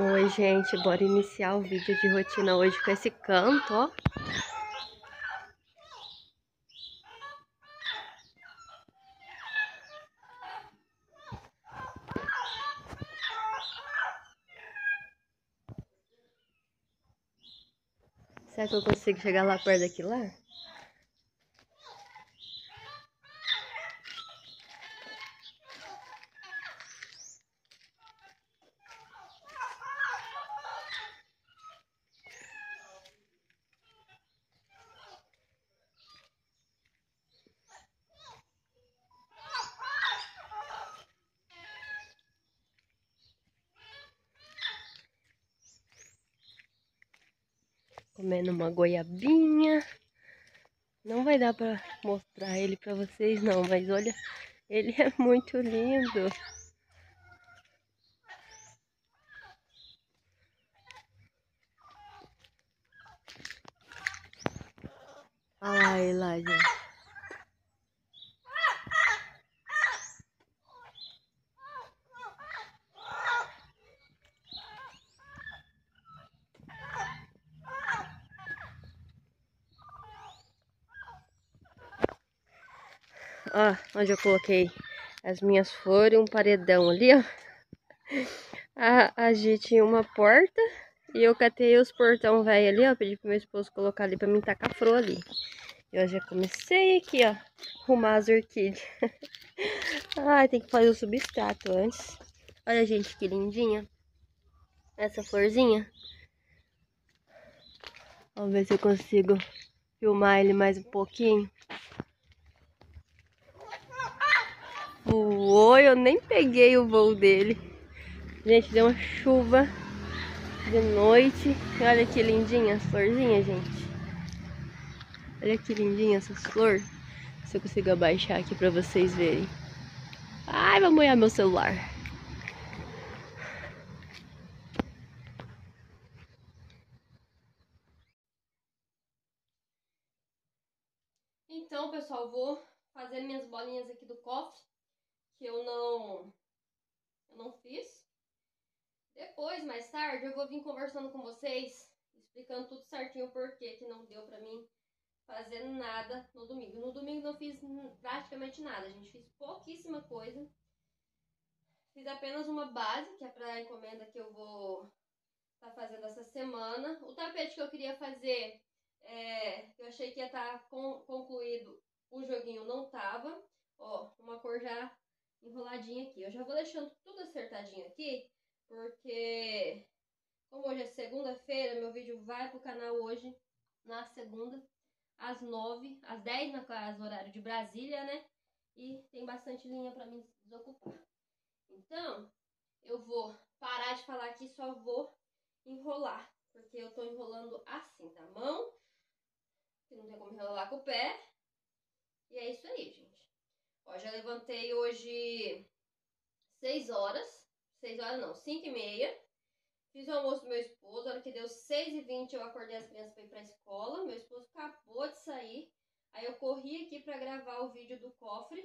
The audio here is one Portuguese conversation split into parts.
Oi, gente, bora iniciar o vídeo de rotina hoje com esse canto, ó. Será que eu consigo chegar lá perto daqui lá? comendo uma goiabinha. Não vai dar para mostrar ele para vocês não, mas olha, ele é muito lindo. ai lá, gente. ó, onde eu coloquei as minhas flores, um paredão ali, ó. A, a tinha uma porta e eu catei os portão velho ali, ó. Pedi pro meu esposo colocar ali pra mim tacar flor ali. Eu já comecei aqui, ó, arrumar as orquídeas. Ai, tem que fazer o substrato antes. Olha, gente, que lindinha. Essa florzinha. Vamos ver se eu consigo filmar ele mais um pouquinho. eu nem peguei o voo dele. Gente, deu uma chuva de noite. E olha que lindinha as florzinhas, gente. Olha que lindinha essas flores. Se eu consigo abaixar aqui pra vocês verem. Ai, vai molhar meu celular. Então, pessoal, vou fazer minhas bolinhas aqui do cofre que eu não, eu não fiz. Depois, mais tarde, eu vou vir conversando com vocês, explicando tudo certinho porque que que não deu pra mim fazer nada no domingo. No domingo não fiz praticamente nada, a gente fez pouquíssima coisa. Fiz apenas uma base, que é pra encomenda que eu vou tá fazendo essa semana. O tapete que eu queria fazer, é, eu achei que ia estar tá concluído, o joguinho não tava. Ó, uma cor já enroladinha aqui. Eu já vou deixando tudo acertadinho aqui, porque como hoje é segunda-feira, meu vídeo vai pro canal hoje, na segunda, às nove, às dez na casa, horário de Brasília, né? E tem bastante linha pra me desocupar. Então, eu vou parar de falar aqui, só vou enrolar, porque eu tô enrolando assim, tá? Mão, que não tem como enrolar com o pé. E é isso aí, gente. Ó, já levantei hoje 6 horas. 6 horas não, 5 e meia. Fiz o almoço do meu esposo. A hora que deu 6 e 20 eu acordei as crianças pra ir para escola. Meu esposo acabou de sair. Aí eu corri aqui para gravar o vídeo do cofre.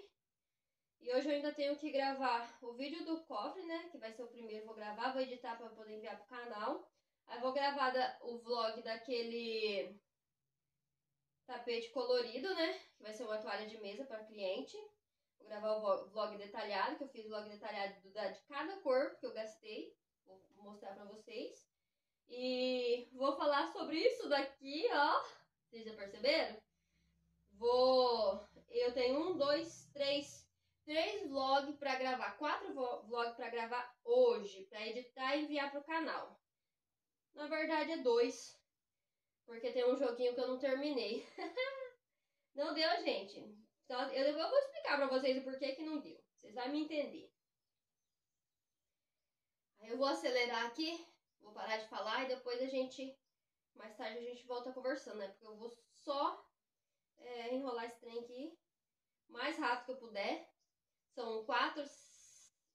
E hoje eu ainda tenho que gravar o vídeo do cofre, né? Que vai ser o primeiro. Vou gravar, vou editar para poder enviar pro canal. Aí vou gravar da, o vlog daquele tapete colorido, né? Que vai ser uma toalha de mesa para cliente gravar o vlog detalhado, que eu fiz o vlog detalhado de cada corpo que eu gastei. Vou mostrar pra vocês. E vou falar sobre isso daqui, ó. Vocês já perceberam? Vou... Eu tenho um, dois, três... Três vlogs pra gravar, quatro vlogs pra gravar hoje, pra editar e enviar pro canal. Na verdade é dois, porque tem um joguinho que eu não terminei. não deu, gente eu, vou explicar pra vocês o porquê que não deu. Vocês vão me entender. Aí eu vou acelerar aqui, vou parar de falar e depois a gente, mais tarde a gente volta conversando, né? Porque eu vou só é, enrolar esse trem aqui o mais rápido que eu puder. São quatro,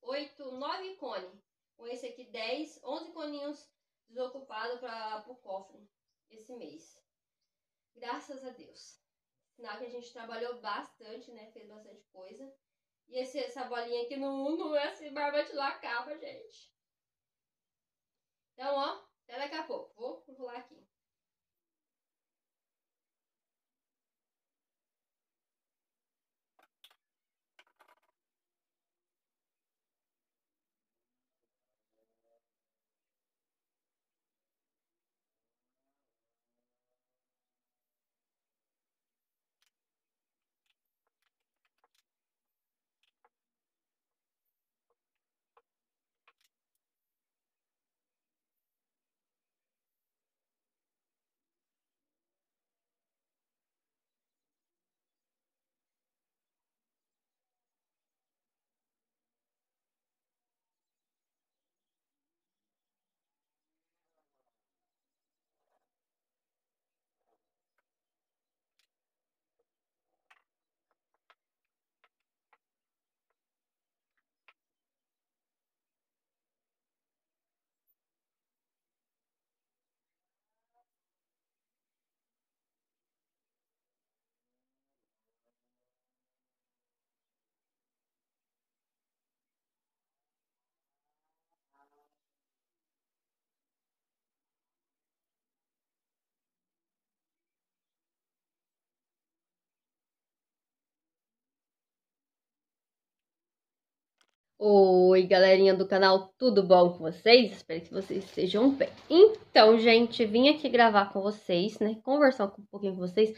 oito, nove cones. Com esse aqui, 10, 11 coninhos desocupados para o cofre esse mês. Graças a Deus. Sinal que a gente trabalhou bastante, né? Fez bastante coisa. E esse, essa bolinha aqui no 1 não é se acaba, gente. Então, ó, até daqui a pouco. Vou rolar aqui. Oi, galerinha do canal, tudo bom com vocês? Espero que vocês estejam bem. Então, gente, vim aqui gravar com vocês, né? Conversar um pouquinho com vocês.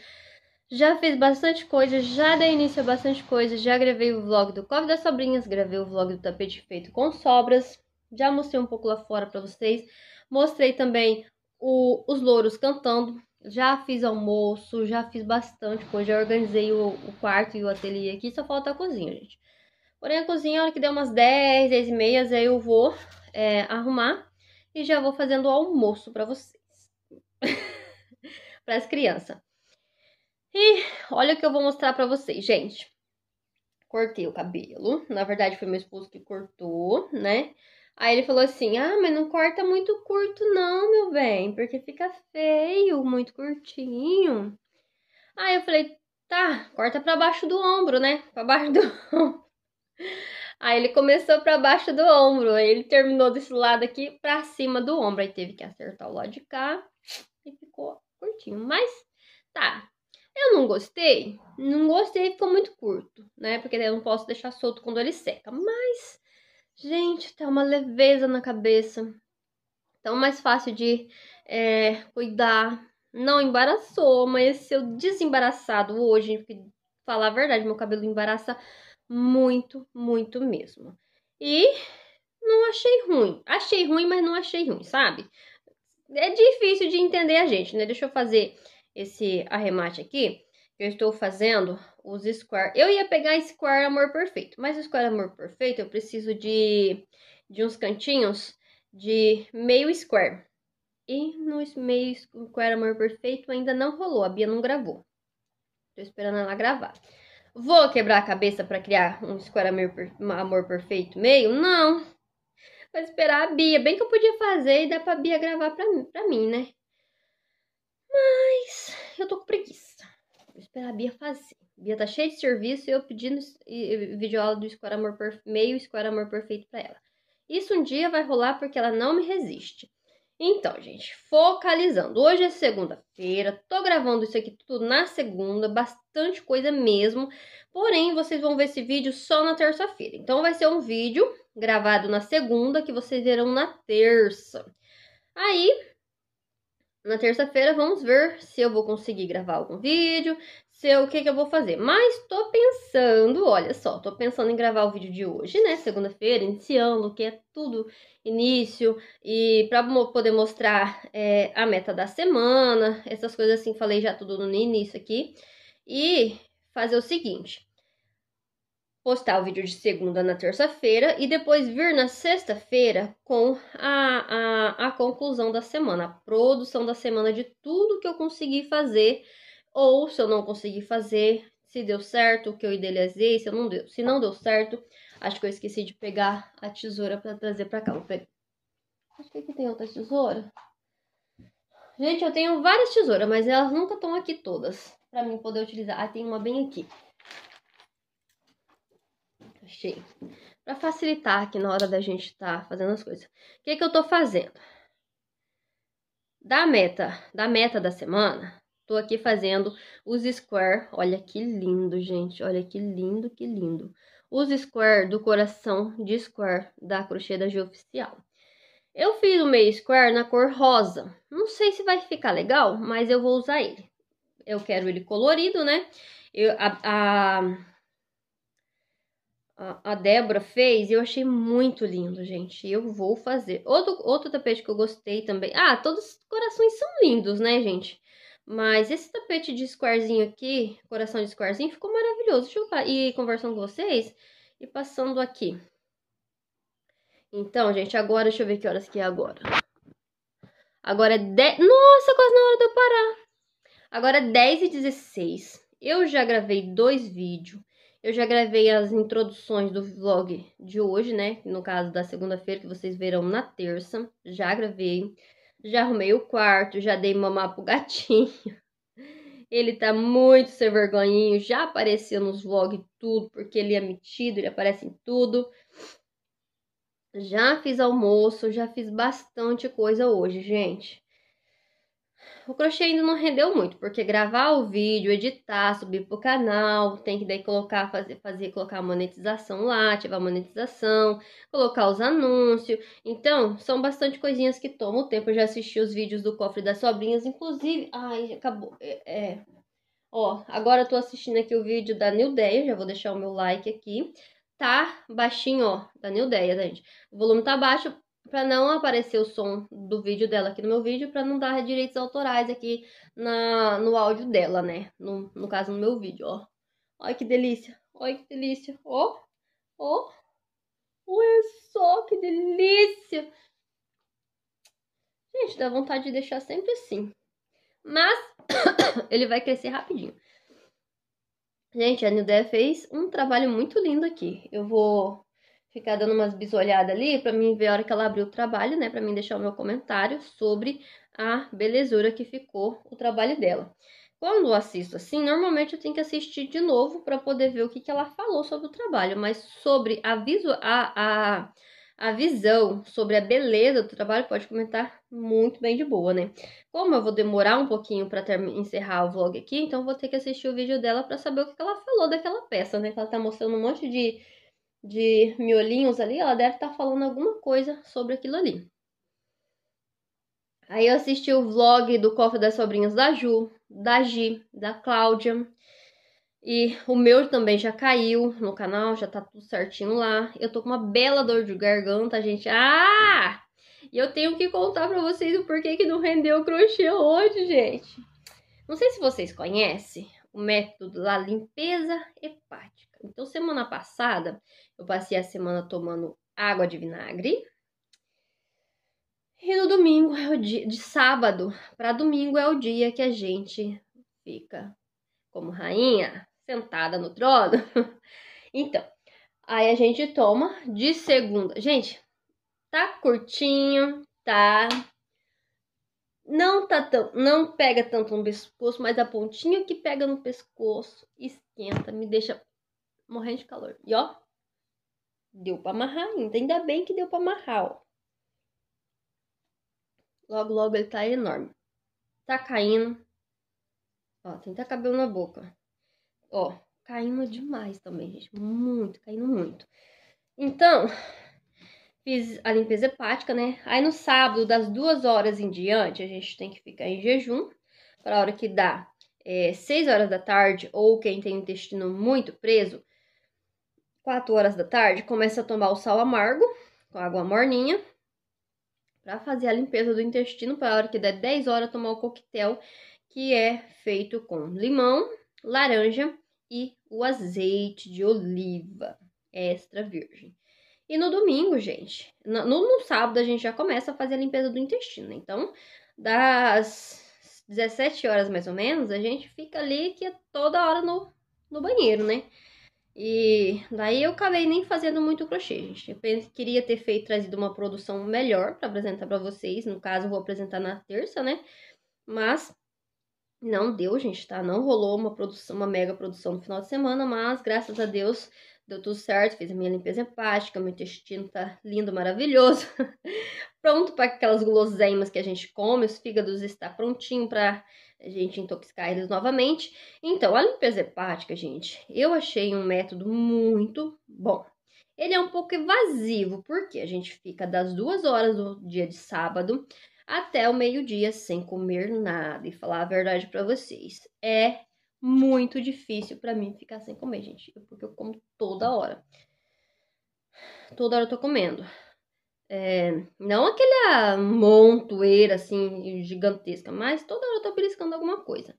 Já fiz bastante coisa, já dei início a bastante coisa, já gravei o vlog do Cove das Sobrinhas, gravei o vlog do tapete feito com sobras, já mostrei um pouco lá fora pra vocês, mostrei também o, os louros cantando, já fiz almoço, já fiz bastante coisa, já organizei o, o quarto e o ateliê aqui, só falta a cozinha, gente. Porém, a cozinha, a hora que der umas 10, 10 e meias, aí eu vou é, arrumar e já vou fazendo o almoço para vocês. para as crianças. E olha o que eu vou mostrar para vocês, gente. Cortei o cabelo. Na verdade, foi meu esposo que cortou, né? Aí ele falou assim: Ah, mas não corta muito curto, não, meu bem, porque fica feio, muito curtinho. Aí eu falei: Tá, corta pra baixo do ombro, né? Pra baixo do ombro. Aí ele começou para baixo do ombro, aí ele terminou desse lado aqui para cima do ombro, aí teve que acertar o lado de cá e ficou curtinho, mas tá. Eu não gostei, não gostei, ficou muito curto, né? Porque eu não posso deixar solto quando ele seca, mas gente, tá uma leveza na cabeça. Então mais fácil de é, cuidar. Não embaraçou, amanheceu desembaraçado hoje, falar a verdade, meu cabelo embaraça muito, muito mesmo. E não achei ruim. Achei ruim, mas não achei ruim, sabe? É difícil de entender a gente, né? Deixa eu fazer esse arremate aqui. Eu estou fazendo os square. Eu ia pegar square amor perfeito, mas o square amor perfeito eu preciso de, de uns cantinhos de meio square. E no meio square amor perfeito ainda não rolou, a Bia não gravou. Tô esperando ela gravar. Vou quebrar a cabeça para criar um square amor, perfeito meio? Não. Vou esperar a Bia. Bem que eu podia fazer e dar pra Bia gravar pra mim, pra mim né? Mas eu tô com preguiça. Vou esperar a Bia fazer. A Bia tá cheia de serviço e eu pedindo videoaula do square amor meio square amor perfeito pra ela. Isso um dia vai rolar porque ela não me resiste. Então, gente, focalizando. Hoje é segunda-feira, tô gravando isso aqui tudo na segunda, bastante coisa mesmo. Porém, vocês vão ver esse vídeo só na terça-feira. Então, vai ser um vídeo gravado na segunda que vocês verão na terça. Aí, na terça-feira vamos ver se eu vou conseguir gravar algum vídeo, se eu, o que, que eu vou fazer. Mas tô pensando, olha só, tô pensando em gravar o vídeo de hoje, né? Segunda-feira, iniciando, que é tudo início, e para poder mostrar é, a meta da semana, essas coisas assim, falei já tudo no início aqui. E fazer o seguinte: postar o vídeo de segunda na terça-feira e depois vir na sexta-feira com a, a, a, conclusão da semana, a produção da semana de tudo que eu consegui fazer, ou se eu não consegui fazer, se deu certo, o que eu idealizei, se não deu, se não deu certo, acho que eu esqueci de pegar a tesoura para trazer para cá. Vou pegar. Acho que aqui tem outra tesoura. Gente, eu tenho várias tesouras, mas elas nunca estão aqui todas para mim poder utilizar. Ah, tem uma bem aqui. G. Para facilitar aqui na hora da gente tá fazendo as coisas. O que, que eu estou fazendo? Da meta, da meta da semana, Tô aqui fazendo os square. Olha que lindo, gente. Olha que lindo, que lindo. Os square do coração de square da crochê da G oficial. Eu fiz o meio square na cor rosa. Não sei se vai ficar legal, mas eu vou usar ele. Eu quero ele colorido, né? Eu, a, a a, Débora fez e eu achei muito lindo, gente. Eu vou fazer. Outro, outro tapete que eu gostei também. Ah, todos os corações são lindos, né, gente? Mas esse tapete de squarezinho aqui, coração de squarezinho, ficou maravilhoso. Deixa eu ir conversando com vocês e passando aqui. Então, gente, agora deixa eu ver que horas que é agora. Agora é 10... Nossa, quase na hora de eu parar. Agora é 10 e 16. Eu já gravei dois vídeos. Eu já gravei as introduções do vlog de hoje, né? No caso da segunda-feira, que vocês verão na terça. Já gravei. Já arrumei o quarto, já dei mamar pro gatinho. Ele tá muito sem vergonhinho, já apareceu nos vlogs tudo, porque ele é metido, ele aparece em tudo. Já fiz almoço, já fiz bastante coisa hoje, gente o crochê ainda não rendeu muito, porque gravar o vídeo, editar, subir pro canal, tem que daí colocar, fazer, fazer colocar a monetização lá, ativar a monetização, colocar os anúncios. Então, são bastante coisinhas que tomam tempo. Eu já assisti os vídeos do cofre das sobrinhas, inclusive. Ai, acabou. É, é. Ó, agora eu tô assistindo aqui o vídeo da Nildeia, já vou deixar o meu like aqui tá baixinho, ó, da Nildeia, gente. O volume tá baixo, para não aparecer o som do vídeo dela aqui no meu vídeo, para não dar direitos autorais aqui na, no áudio dela, né? No, no caso, no meu vídeo, ó. Olha que delícia, olha que delícia, ó, ó, olha só que delícia. Gente, dá vontade de deixar sempre assim, mas ele vai crescer rapidinho. Gente, a Nildea fez um trabalho muito lindo aqui, eu vou ficar dando umas bisolhadas ali para mim ver a hora que ela abriu o trabalho, né, para mim deixar o meu comentário sobre a belezura que ficou o trabalho dela. Quando eu assisto assim, normalmente eu tenho que assistir de novo para poder ver o que, que ela falou sobre o trabalho, mas sobre a, visu a, a, a visão, sobre a beleza do trabalho, pode comentar muito bem de boa, né? Como eu vou demorar um pouquinho para encerrar o vlog aqui, então vou ter que assistir o vídeo dela para saber o que, que ela falou daquela peça, né? Que ela tá mostrando um monte de de miolinhos ali, ela deve estar tá falando alguma coisa sobre aquilo ali. Aí eu assisti o vlog do Cofre das Sobrinhas da Ju, da Gi, da Cláudia. E o meu também já caiu no canal, já tá tudo certinho lá. Eu tô com uma bela dor de garganta, gente. Ah! E eu tenho que contar pra vocês o porquê que não rendeu o crochê hoje, gente. Não sei se vocês conhecem, o método da limpeza hepática. Então, semana passada, eu passei a semana tomando água de vinagre. E no domingo é o dia, de sábado para domingo é o dia que a gente fica como rainha, sentada no trono. então, aí a gente toma de segunda. Gente, tá curtinho, tá não tá tão, não pega tanto no pescoço, mas a pontinha que pega no pescoço esquenta, me deixa morrendo de calor. E ó, deu para amarrar ainda. Ainda bem que deu para amarrar, ó. Logo, logo ele tá enorme. Tá caindo. Ó, tem até cabelo na boca. Ó, caindo demais também, gente. Muito, caindo muito. Então, fiz a limpeza hepática, né? Aí no sábado, das duas horas em diante, a gente tem que ficar em jejum para a hora que dá é, 6 horas da tarde, ou quem tem intestino muito preso, 4 horas da tarde, começa a tomar o sal amargo com água morninha para fazer a limpeza do intestino para a hora que der 10 horas tomar o coquetel que é feito com limão, laranja e o azeite de oliva extra virgem. E no domingo, gente, no, no, sábado a gente já começa a fazer a limpeza do intestino. Então, das 17 horas mais ou menos, a gente fica ali que é toda hora no, no banheiro, né? E daí eu acabei nem fazendo muito crochê, gente. Eu pense, queria ter feito trazido uma produção melhor para apresentar para vocês. No caso, vou apresentar na terça, né? Mas não deu, gente, tá? Não rolou uma produção, uma mega produção no final de semana, mas graças a Deus Deu tudo certo, fiz a minha limpeza hepática, meu intestino tá lindo, maravilhoso. Pronto para aquelas guloseimas que a gente come, os fígados está prontinho para a gente intoxicar eles novamente. Então, a limpeza hepática, gente, eu achei um método muito bom. Ele é um pouco evasivo, porque a gente fica das duas horas do dia de sábado até o meio-dia sem comer nada. E falar a verdade para vocês, é muito difícil para mim ficar sem comer, gente. Porque eu como toda hora. Toda hora eu tô comendo. É, não aquele ah, montoeira, assim, gigantesca, mas toda hora eu tô beliscando alguma coisa.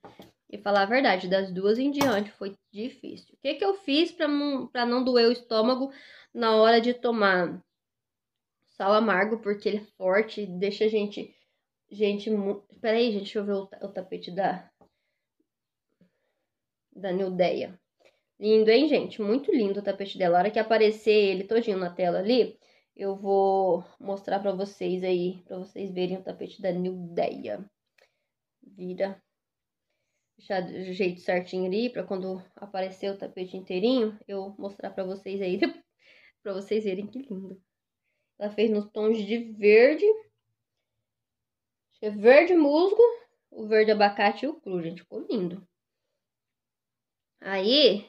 E falar a verdade, das duas em diante foi difícil. O que, que eu fiz para não, pra não doer o estômago na hora de tomar sal amargo, porque ele é forte, deixa a gente. Gente, mu... peraí, gente, deixa eu ver o, o tapete da, da Nildeia. Lindo, hein, gente? Muito lindo o tapete dela. A hora que aparecer ele todinho na tela ali, eu vou mostrar pra vocês aí, pra vocês verem o tapete da Nildeia. Vira. Deixar do jeito certinho ali, pra quando aparecer o tapete inteirinho, eu mostrar pra vocês aí, pra vocês verem que lindo. Ela fez nos tons de verde. Acho que é verde musgo, o verde abacate e o cru, gente. Ficou lindo. Aí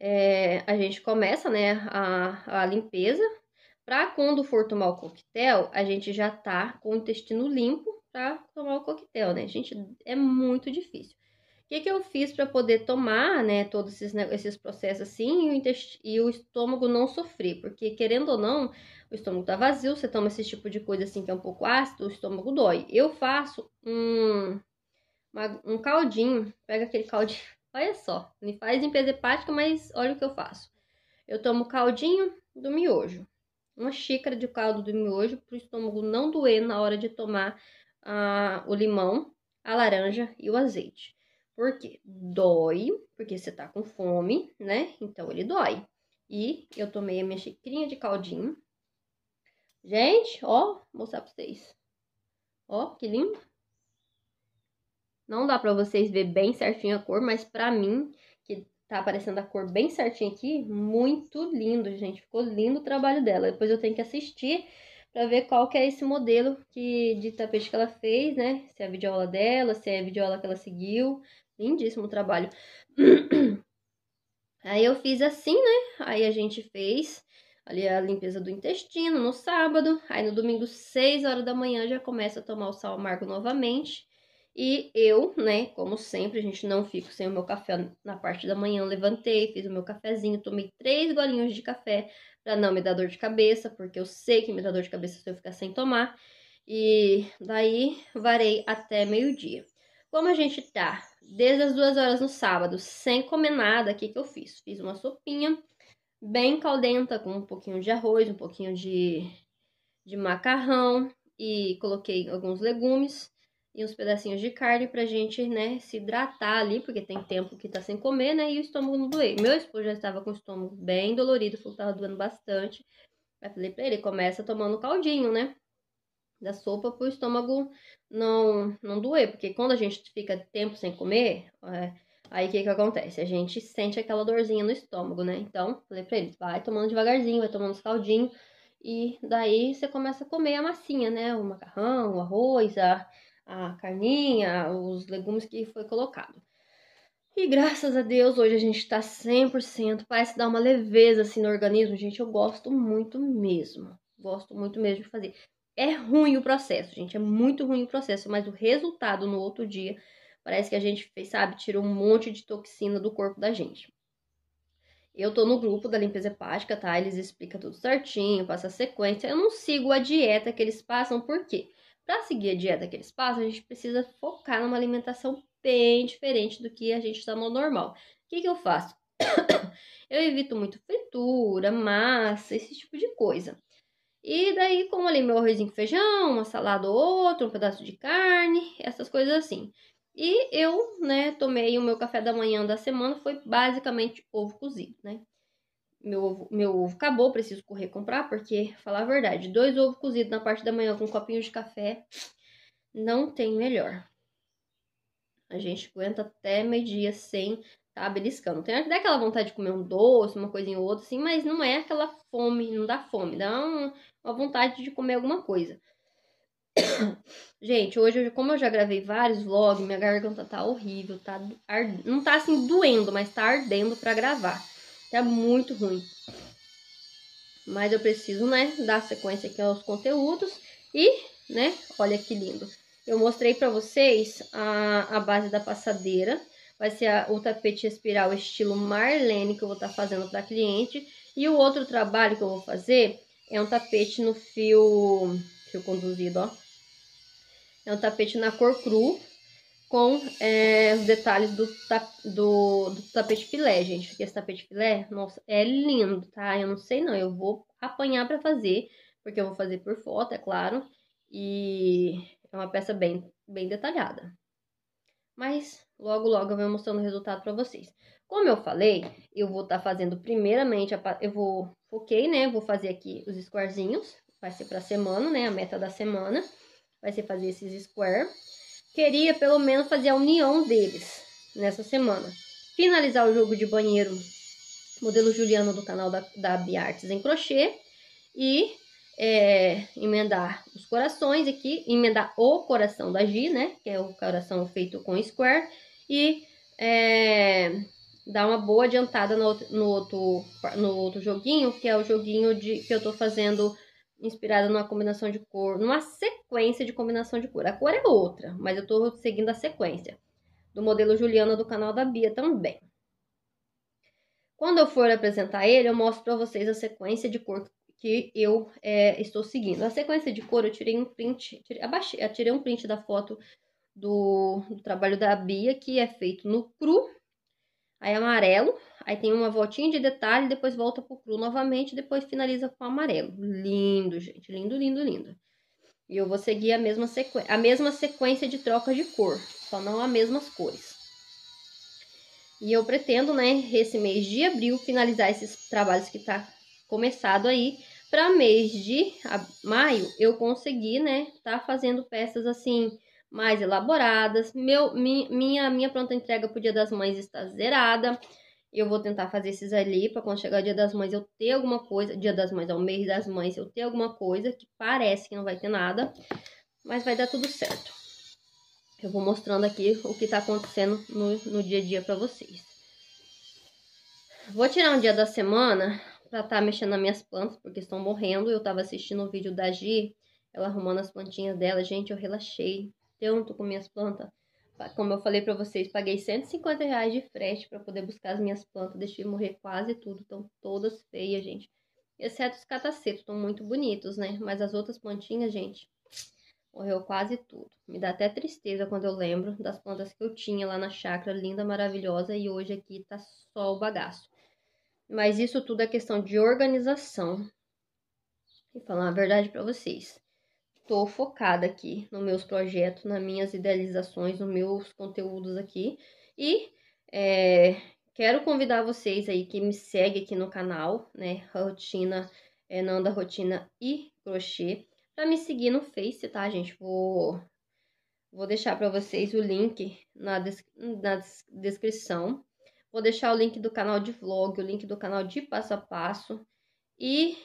é, a gente começa né, a, a limpeza para quando for tomar o coquetel, a gente já tá com o intestino limpo para tomar o coquetel, né? Gente, é muito difícil. O que, que eu fiz para poder tomar, né, todos esses, né, esses processos assim e o, e o estômago não sofrer? Porque, querendo ou não, o estômago tá vazio, você toma esse tipo de coisa assim que é um pouco ácido, o estômago dói. Eu faço um, uma, um caldinho, pega aquele caldinho Olha só, me faz limpeza hepática, mas olha o que eu faço. Eu tomo caldinho do miojo. Uma xícara de caldo do miojo para o estômago não doer na hora de tomar ah, o limão, a laranja e o azeite. Por quê? Dói, porque você tá com fome, né? Então ele dói. E eu tomei a minha xicrinha de caldinho. Gente, ó, vou mostrar pra vocês. Ó, que lindo. Não dá pra vocês ver bem certinho a cor, mas pra mim, que tá aparecendo a cor bem certinho aqui, muito lindo, gente. Ficou lindo o trabalho dela. Depois eu tenho que assistir pra ver qual que é esse modelo que, de tapete que ela fez, né? Se é a videoaula dela, se é a videoaula que ela seguiu. Lindíssimo o trabalho. Aí eu fiz assim, né? Aí a gente fez ali a limpeza do intestino no sábado. Aí no domingo, 6 horas da manhã, já começa a tomar o sal amargo novamente. E eu, né, como sempre, a gente não fica sem o meu café na parte da manhã. Eu levantei, fiz o meu cafezinho, tomei três golinhos de café para não me dar dor de cabeça, porque eu sei que me dá dor de cabeça se eu ficar sem tomar. E daí varei até meio-dia. Como a gente tá desde as duas horas no sábado, sem comer nada, o que, que eu fiz? Fiz uma sopinha bem caldenta, com um pouquinho de arroz, um pouquinho de, de macarrão e coloquei alguns legumes e uns pedacinhos de carne pra gente, né, se hidratar ali, porque tem tempo que tá sem comer, né, e o estômago não doeu Meu esposo já estava com o estômago bem dolorido, falou que tava doendo bastante. Aí falei pra ele, começa tomando caldinho, né, da sopa pro estômago não, não doer, porque quando a gente fica tempo sem comer, é, aí o que que acontece? A gente sente aquela dorzinha no estômago, né, então falei pra ele, vai tomando devagarzinho, vai tomando os caldinhos, e daí você começa a comer a massinha, né, o macarrão, o arroz, a a carninha, os legumes que foi colocado. E graças a Deus, hoje a gente tá 100%, parece dar uma leveza assim no organismo, gente, eu gosto muito mesmo. Gosto muito mesmo de fazer. É ruim o processo, gente, é muito ruim o processo, mas o resultado no outro dia parece que a gente fez, sabe, tirou um monte de toxina do corpo da gente. Eu tô no grupo da limpeza hepática, tá? Eles explicam tudo certinho, passa a sequência. Eu não sigo a dieta que eles passam, por quê? Porque para seguir a dieta que eles passam, a gente precisa focar numa alimentação bem diferente do que a gente no normal. O que, que eu faço? eu evito muito fritura, massa, esse tipo de coisa. E daí, como ali meu arrozinho com feijão, uma salada ou outro, um pedaço de carne, essas coisas assim. E eu, né, tomei o meu café da manhã da semana, foi basicamente ovo cozido, né? meu ovo, meu ovo acabou, preciso correr comprar, porque, falar a verdade, dois ovos cozidos na parte da manhã com um copinho de café não tem melhor. A gente aguenta até meio-dia sem tá beliscando. Tem até aquela vontade de comer um doce, uma coisinha ou outra, assim, mas não é aquela fome, não dá fome, dá um, uma vontade de comer alguma coisa. gente, hoje, como eu já gravei vários vlogs, minha garganta tá horrível, tá ar... não tá assim doendo, mas tá ardendo para gravar. Tá muito ruim. Mas eu preciso, né, dar sequência aqui aos conteúdos. E, né, olha que lindo. Eu mostrei pra vocês a, a base da passadeira. Vai ser a, o tapete espiral estilo Marlene que eu vou estar tá fazendo pra cliente. E o outro trabalho que eu vou fazer é um tapete no fio, fio conduzido, ó. É um tapete na cor cru, com é, os detalhes do, do, do, tapete filé, gente. Porque esse tapete filé, nossa, é lindo, tá? Eu não sei não, eu vou apanhar para fazer, porque eu vou fazer por foto, é claro. E é uma peça bem, bem detalhada. Mas logo, logo eu vou mostrando o resultado para vocês. Como eu falei, eu vou estar tá fazendo primeiramente, a, eu vou, foquei, né? Vou fazer aqui os squarezinhos, vai ser pra semana, né? A meta da semana vai ser fazer esses square queria pelo menos fazer a união deles nessa semana. Finalizar o jogo de banheiro modelo Juliano do canal da, da Biartes em crochê e é, emendar os corações aqui, emendar o coração da G, né? Que é o coração feito com square e é, dar uma boa adiantada no, no, outro, no outro joguinho, que é o joguinho de, que eu tô fazendo inspirada numa combinação de cor, numa sequência de combinação de cor. A cor é outra, mas eu tô seguindo a sequência do modelo Juliana do canal da Bia também. Quando eu for apresentar ele, eu mostro para vocês a sequência de cor que eu é, estou seguindo. A sequência de cor eu tirei um print, tirei, abaixei, tirei um print da foto do, do trabalho da Bia, que é feito no cru, aí é amarelo, aí tem uma voltinha de detalhe, depois volta pro cru novamente, depois finaliza com amarelo. Lindo, gente, lindo, lindo, lindo. E eu vou seguir a mesma, a mesma sequência de troca de cor, só não as mesmas cores. E eu pretendo, né, esse mês de abril, finalizar esses trabalhos que tá começado aí, para mês de maio eu conseguir né, tá fazendo peças assim mais elaboradas. Meu, mi, minha, minha pronta entrega pro Dia das Mães está zerada. Eu vou tentar fazer esses ali para quando chegar o Dia das Mães eu ter alguma coisa. Dia das Mães é o mês das mães, eu ter alguma coisa que parece que não vai ter nada, mas vai dar tudo certo. Eu vou mostrando aqui o que tá acontecendo no, no dia a dia para vocês. Vou tirar um dia da semana pra estar tá mexendo nas minhas plantas, porque estão morrendo. Eu tava assistindo o um vídeo da Gi, ela arrumando as plantinhas dela. Gente, eu relaxei tanto com minhas plantas. Como eu falei para vocês, paguei 150 reais de frete para poder buscar as minhas plantas. Deixei morrer quase tudo, estão todas feias, gente. Exceto os catacetos, estão muito bonitos, né? Mas as outras plantinhas, gente, morreu quase tudo. Me dá até tristeza quando eu lembro das plantas que eu tinha lá na chácara, linda, maravilhosa, e hoje aqui tá só o bagaço. Mas isso tudo é questão de organização. E falar a verdade para vocês estou focada aqui nos meus projetos, nas minhas idealizações, nos meus conteúdos aqui. E é, quero convidar vocês aí que me seguem aqui no canal, né? Rotina, é, Nanda Rotina e Crochê, para me seguir no Face, tá, gente? Vou, vou deixar para vocês o link na, des na des descrição. Vou deixar o link do canal de vlog, o link do canal de passo a passo. E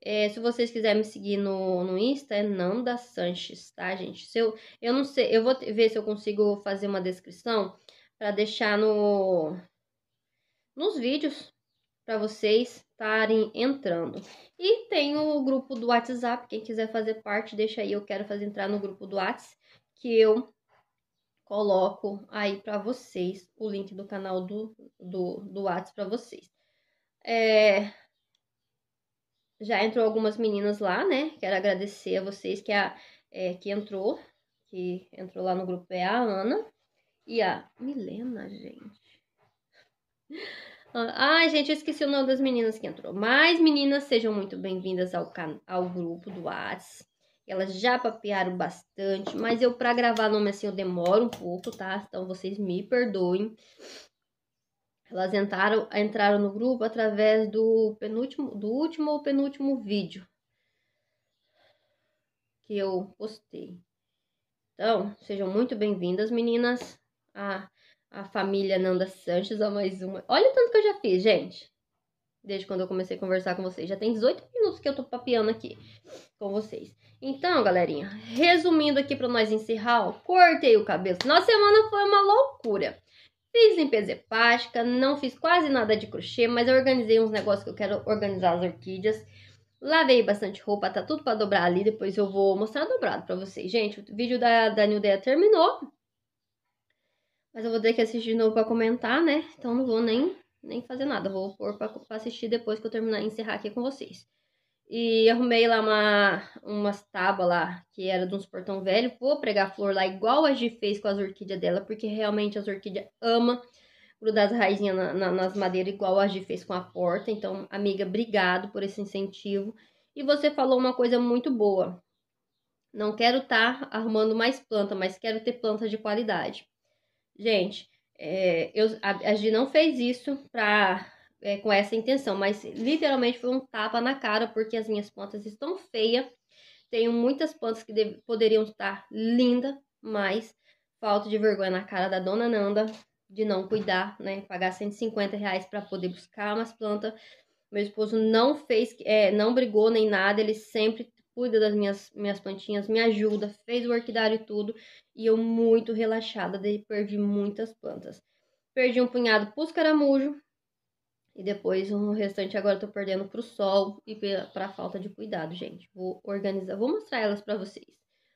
é, se vocês quiserem me seguir no, no Insta, é Nanda Sanches, tá, gente? Se eu, eu não sei, eu vou ver se eu consigo fazer uma descrição para deixar no nos vídeos para vocês estarem entrando. E tem o grupo do WhatsApp, quem quiser fazer parte, deixa aí, eu quero fazer entrar no grupo do WhatsApp, que eu coloco aí para vocês o link do canal do, do, do WhatsApp para vocês. É, já entrou algumas meninas lá, né? Quero agradecer a vocês que, a, é, que entrou, que entrou lá no grupo é a Ana e a Milena, gente. Ai, gente, eu esqueci o nome das meninas que entrou. Mas, meninas, sejam muito bem-vindas ao, can... ao grupo do Whats. Elas já papearam bastante, mas eu, pra gravar nome assim, eu demoro um pouco, tá? Então, vocês me perdoem. Elas entraram, entraram no grupo através do penúltimo, do último ou penúltimo vídeo que eu postei. Então, sejam muito bem-vindas, meninas, a, a família Nanda Sanches, a mais uma. Olha o tanto que eu já fiz, gente. Desde quando eu comecei a conversar com vocês. Já tem 18 minutos que eu tô papeando aqui com vocês. Então, galerinha, resumindo aqui para nós encerrar, ó, cortei o cabelo. Nossa semana foi uma loucura. Fiz limpeza hepática, não fiz quase nada de crochê, mas organizei uns negócios que eu quero organizar as orquídeas. Lavei bastante roupa, tá tudo para dobrar ali, depois eu vou mostrar dobrado para vocês. Gente, o vídeo da, da New Day terminou. Mas eu vou ter que assistir de novo para comentar, né? Então não vou nem, nem fazer nada, vou pôr para assistir depois que eu terminar e encerrar aqui com vocês. E arrumei lá uma, umas tábuas lá, que era de uns portão velho. Vou pregar flor lá, igual a Gi fez com as orquídeas dela, porque realmente as orquídeas ama grudar as raizinhas na, na, nas madeiras, igual a Gi fez com a porta. Então, amiga, obrigado por esse incentivo. E você falou uma coisa muito boa. Não quero estar tá arrumando mais planta, mas quero ter plantas de qualidade. Gente, é, eu, a, a Gi não fez isso pra é, com essa intenção, mas literalmente foi um tapa na cara, porque as minhas plantas estão feias. Tenho muitas plantas que deve, poderiam estar linda, mas falta de vergonha na cara da dona Nanda de não cuidar, né? Pagar 150 reais para poder buscar umas plantas. Meu esposo não fez, é, não brigou nem nada, ele sempre cuida das minhas, minhas plantinhas, me ajuda, fez o orquidário e tudo. E eu muito relaxada, daí perdi muitas plantas. Perdi um punhado pros caramujo, e depois o restante agora eu tô perdendo pro sol e pra falta de cuidado, gente. Vou organizar, vou mostrar elas pra vocês.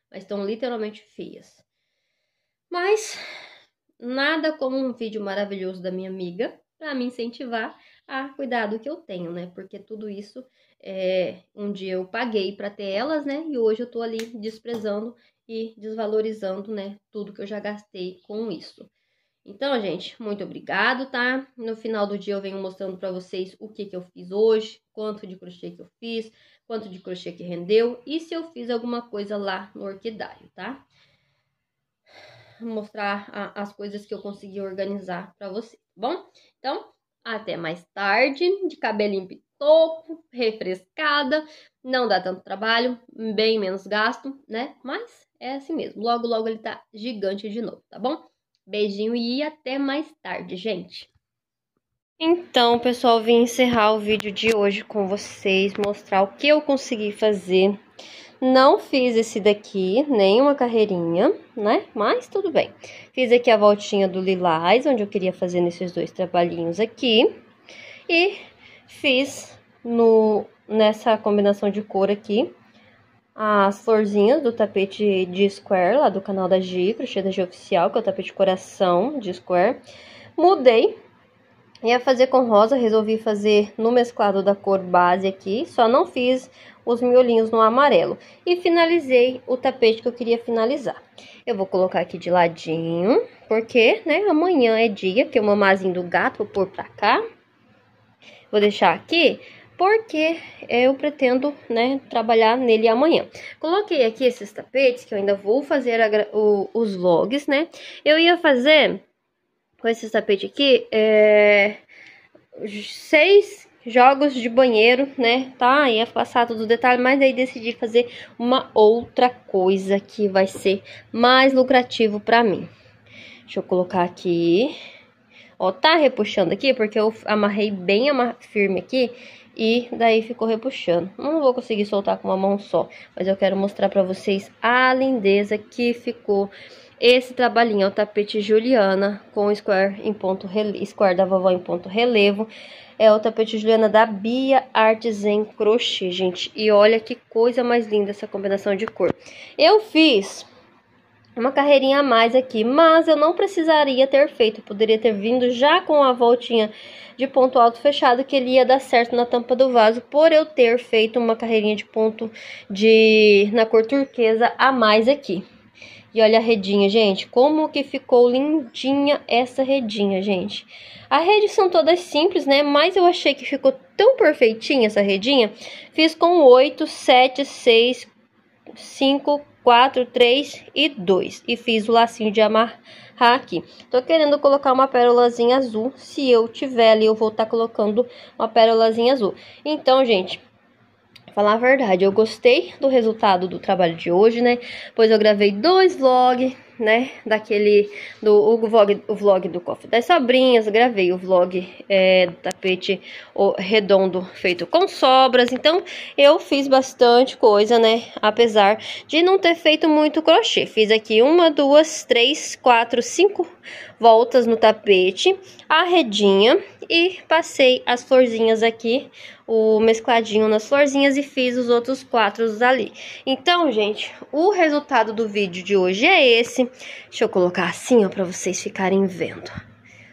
Mas estão literalmente feias. Mas nada como um vídeo maravilhoso da minha amiga para me incentivar a cuidar do que eu tenho, né? Porque tudo isso é, um dia eu paguei para ter elas, né? E hoje eu tô ali desprezando e desvalorizando, né? Tudo que eu já gastei com isso. Então, gente, muito obrigado, tá? No final do dia eu venho mostrando para vocês o que, que eu fiz hoje, quanto de crochê que eu fiz, quanto de crochê que rendeu e se eu fiz alguma coisa lá no orquidário, tá? Vou mostrar a, as coisas que eu consegui organizar para vocês, tá bom? Então, até mais tarde, de cabelinho pitoco, refrescada, não dá tanto trabalho, bem menos gasto, né? Mas é assim mesmo, logo logo ele tá gigante de novo, tá bom? Beijinho e até mais tarde, gente. Então, pessoal, vim encerrar o vídeo de hoje com vocês, mostrar o que eu consegui fazer. Não fiz esse daqui, nem uma carreirinha, né? Mas tudo bem. Fiz aqui a voltinha do lilás, onde eu queria fazer nesses dois trabalhinhos aqui. E fiz no, nessa combinação de cor aqui, as florzinhas do tapete de square lá do canal da G, crochê da G oficial, que é o tapete coração de square. Mudei, ia fazer com rosa, resolvi fazer no mesclado da cor base aqui, só não fiz os miolinhos no amarelo. E finalizei o tapete que eu queria finalizar. Eu vou colocar aqui de ladinho, porque, né, amanhã é dia, que o mamazinho do gato vou pôr pra cá. Vou deixar aqui, porque eu pretendo, né, trabalhar nele amanhã. Coloquei aqui esses tapetes, que eu ainda vou fazer a, o, os vlogs, né? Eu ia fazer, com esses tapetes aqui, é, seis jogos de banheiro, né, tá? Ia passar todos os detalhe, mas aí decidi fazer uma outra coisa que vai ser mais lucrativo pra mim. Deixa eu colocar aqui... Ó, tá repuxando aqui, porque eu amarrei bem firme aqui, e daí ficou repuxando. Não vou conseguir soltar com uma mão só, mas eu quero mostrar para vocês a lindeza que ficou esse trabalhinho, é o tapete Juliana com square em ponto relevo, square da vovó em ponto relevo. É o tapete Juliana da Bia Artes em crochê, gente. E olha que coisa mais linda essa combinação de cor. Eu fiz uma carreirinha a mais aqui, mas eu não precisaria ter feito, eu poderia ter vindo já com a voltinha de ponto alto fechado que ele ia dar certo na tampa do vaso por eu ter feito uma carreirinha de ponto de na cor turquesa a mais aqui. E olha a redinha, gente, como que ficou lindinha essa redinha, gente. As redes são todas simples, né, mas eu achei que ficou tão perfeitinha essa redinha. Fiz com 8, 7, 6, 5, 4, 3 e 2. E fiz o lacinho de amarrar aqui. Tô querendo colocar uma pérolazinha azul. Se eu tiver ali, eu vou estar tá colocando uma pérolazinha azul. Então, gente, falar a verdade, eu gostei do resultado do trabalho de hoje, né? Pois eu gravei dois vlogs né? Daquele do o vlog, o vlog do cofre das sobrinhas, gravei o vlog é, tapete tapete redondo feito com sobras. Então eu fiz bastante coisa, né? Apesar de não ter feito muito crochê, fiz aqui uma, duas, três, quatro, cinco voltas no tapete, a redinha e passei as florzinhas aqui, o mescladinho nas florzinhas e fiz os outros quatro ali. Então, gente, o resultado do vídeo de hoje é esse. Deixa eu colocar assim, ó, pra vocês ficarem vendo.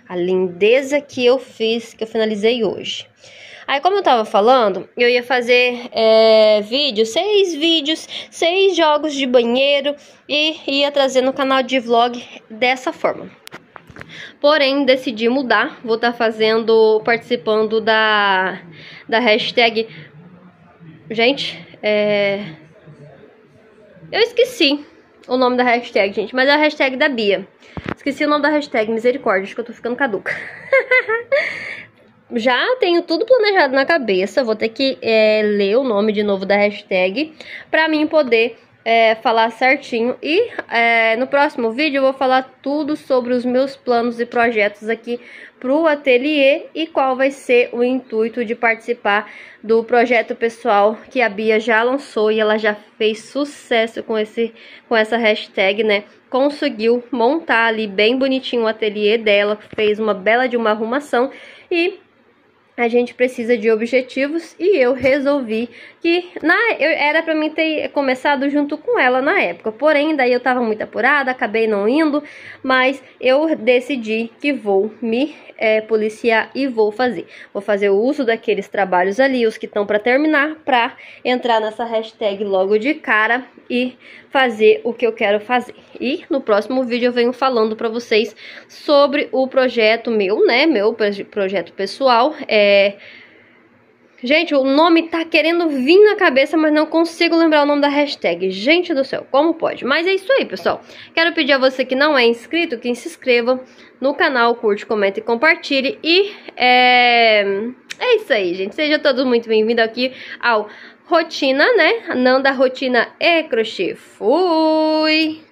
A lindeza que eu fiz, que eu finalizei hoje. Aí, como eu tava falando, eu ia fazer é, vídeos, seis vídeos, seis jogos de banheiro e ia trazer no canal de vlog dessa forma. Porém, decidi mudar. Vou estar tá fazendo, participando da, da hashtag. Gente, é... eu esqueci o nome da hashtag, gente, mas é a hashtag da Bia. Esqueci o nome da hashtag, misericórdia, acho que eu tô ficando caduca. já tenho tudo planejado na cabeça, vou ter que é, ler o nome de novo da hashtag para mim poder é, falar certinho. E é, no próximo vídeo eu vou falar tudo sobre os meus planos e projetos aqui para o ateliê e qual vai ser o intuito de participar do projeto pessoal que a Bia já lançou e ela já fez sucesso com, esse, com essa hashtag, né? Conseguiu montar ali bem bonitinho o ateliê dela, fez uma bela de uma arrumação e a gente precisa de objetivos e eu resolvi que na, eu, era para mim ter começado junto com ela na época. Porém, daí eu estava muito apurada, acabei não indo, mas eu decidi que vou me é, policiar e vou fazer. Vou fazer o uso daqueles trabalhos ali, os que estão para terminar, para entrar nessa hashtag logo de cara e fazer o que eu quero fazer. E no próximo vídeo eu venho falando para vocês sobre o projeto meu, né? Meu projeto pessoal. É, é, gente, o nome tá querendo vir na cabeça, mas não consigo lembrar o nome da hashtag. Gente do céu, como pode? Mas é isso aí, pessoal. Quero pedir a você que não é inscrito que se inscreva no canal, curte, comenta e compartilhe. E é, é isso aí, gente. Seja todos muito bem-vindos aqui ao Rotina, né? Não da Rotina e Crochê. Fui!